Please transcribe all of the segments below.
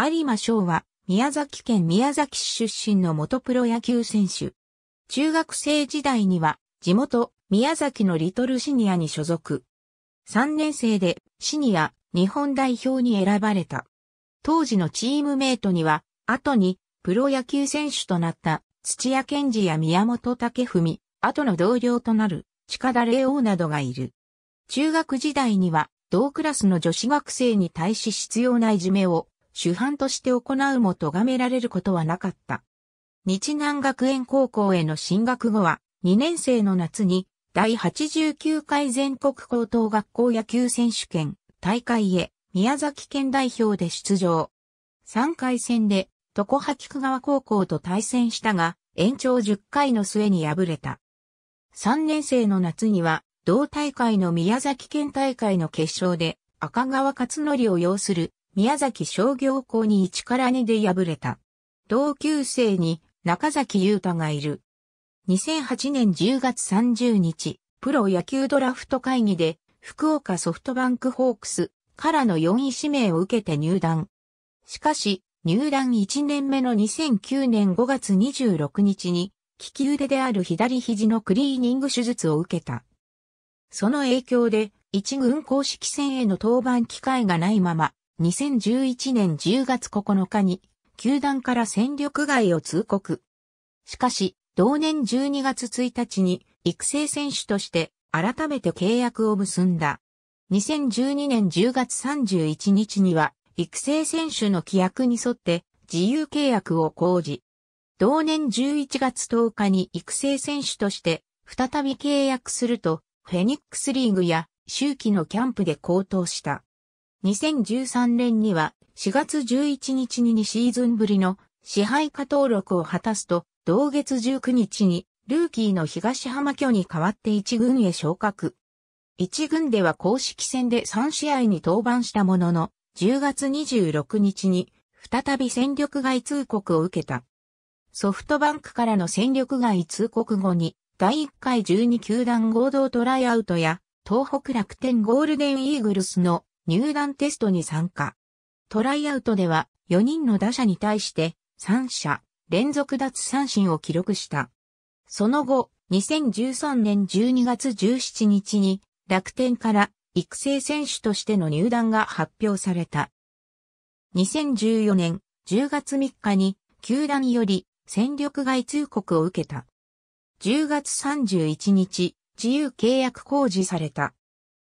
有馬翔は、宮崎県宮崎市出身の元プロ野球選手。中学生時代には、地元、宮崎のリトルシニアに所属。3年生で、シニア、日本代表に選ばれた。当時のチームメイトには、後に、プロ野球選手となった土屋健二や宮本武文、後の同僚となる近田玲王などがいる。中学時代には同クラスの女子学生に対し必要ないじめを主犯として行うも咎められることはなかった。日南学園高校への進学後は、2年生の夏に、第89回全国高等学校野球選手権大会へ宮崎県代表で出場。3回戦で、常葉菊川高校と対戦したが、延長10回の末に敗れた。3年生の夏には、同大会の宮崎県大会の決勝で、赤川勝則を擁する宮崎商業校に1から2で敗れた。同級生に中崎優太がいる。2008年10月30日、プロ野球ドラフト会議で福岡ソフトバンクホークスからの4位指名を受けて入団。しかし、入団1年目の2009年5月26日に、利き腕である左肘のクリーニング手術を受けた。その影響で、一軍公式戦への登板機会がないまま、2011年10月9日に、球団から戦力外を通告。しかし、同年12月1日に育成選手として改めて契約を結んだ。2012年10月31日には育成選手の規約に沿って自由契約を講じ、同年11月10日に育成選手として再び契約するとフェニックスリーグや周期のキャンプで高騰した。2013年には4月11日に2シーズンぶりの支配下登録を果たすと、同月19日にルーキーの東浜巨に代わって1軍へ昇格。1軍では公式戦で3試合に登板したものの、10月26日に再び戦力外通告を受けた。ソフトバンクからの戦力外通告後に、第1回12球団合同トライアウトや、東北楽天ゴールデンイーグルスの入団テストに参加。トライアウトでは4人の打者に対して3者連続奪三振を記録した。その後、2013年12月17日に楽天から育成選手としての入団が発表された。2014年10月3日に球団より戦力外通告を受けた。10月31日、自由契約公示された。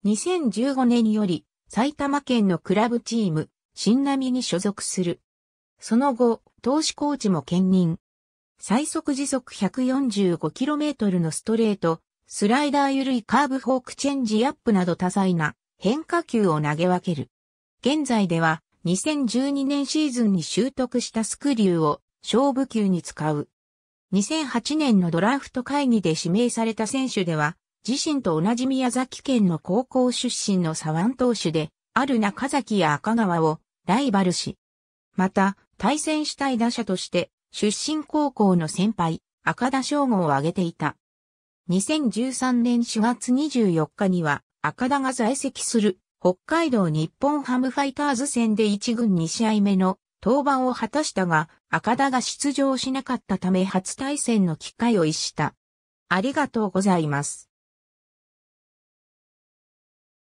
2015年より埼玉県のクラブチーム、新浪に所属する。その後、投資コーチも兼任。最速時速 145km のストレート、スライダー緩いカーブフォークチェンジアップなど多彩な変化球を投げ分ける。現在では2012年シーズンに習得したスクリューを勝負球に使う。2008年のドラフト会議で指名された選手では自身と同じ宮崎県の高校出身の左腕投手で、ある中崎や赤川をライバルし、また、対戦したい打者として、出身高校の先輩、赤田翔吾を挙げていた。2013年4月24日には、赤田が在籍する北海道日本ハムファイターズ戦で1軍2試合目の登板を果たしたが、赤田が出場しなかったため初対戦の機会を逸した。ありがとうございます。